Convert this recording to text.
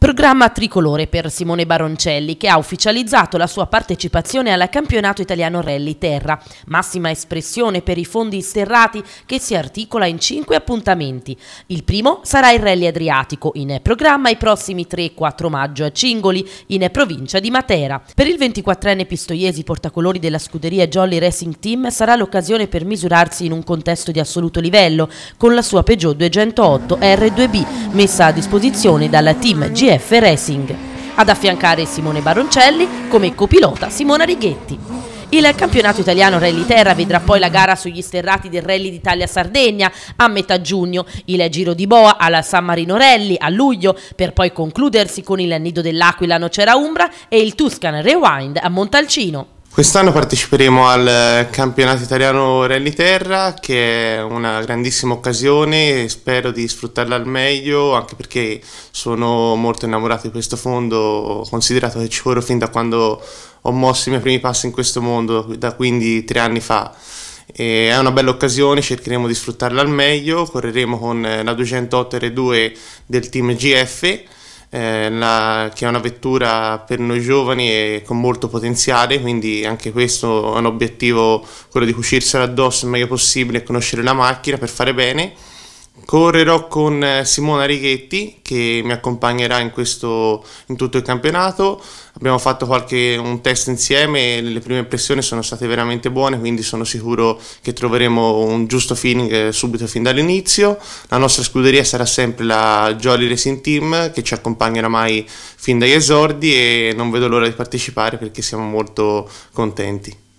Programma tricolore per Simone Baroncelli che ha ufficializzato la sua partecipazione al campionato italiano Rally Terra, massima espressione per i fondi sterrati che si articola in cinque appuntamenti. Il primo sarà il Rally Adriatico, in programma i prossimi 3-4 maggio a Cingoli, in provincia di Matera. Per il 24enne pistoiesi portacolori della scuderia Jolly Racing Team sarà l'occasione per misurarsi in un contesto di assoluto livello con la sua Peugeot 208 R2B messa a disposizione dalla team GR. GF Racing. Ad affiancare Simone Baroncelli come copilota Simona Righetti. Il campionato italiano Rally Terra vedrà poi la gara sugli sterrati del Rally d'Italia-Sardegna a metà giugno, il Giro di Boa alla San Marino Rally a luglio, per poi concludersi con il Nido dell'Aquila a Nocera Umbra e il Tuscan Rewind a Montalcino. Quest'anno parteciperemo al campionato italiano Rally Terra che è una grandissima occasione e spero di sfruttarla al meglio anche perché sono molto innamorato di questo fondo, considerato che ci vorrò fin da quando ho mosso i miei primi passi in questo mondo, da quindi tre anni fa. E è una bella occasione, cercheremo di sfruttarla al meglio, correremo con la 208 R2 del team GF eh, una, che è una vettura per noi giovani e con molto potenziale, quindi anche questo è un obiettivo, quello di cucirsela addosso il meglio possibile e conoscere la macchina per fare bene. Correrò con eh, Simona Righetti che mi accompagnerà in, questo, in tutto il campionato. Abbiamo fatto qualche, un test insieme e le prime impressioni sono state veramente buone, quindi sono sicuro che troveremo un giusto feeling eh, subito fin dall'inizio. La nostra scuderia sarà sempre la Jolly Racing Team che ci accompagnerà mai fin dagli esordi e non vedo l'ora di partecipare perché siamo molto contenti.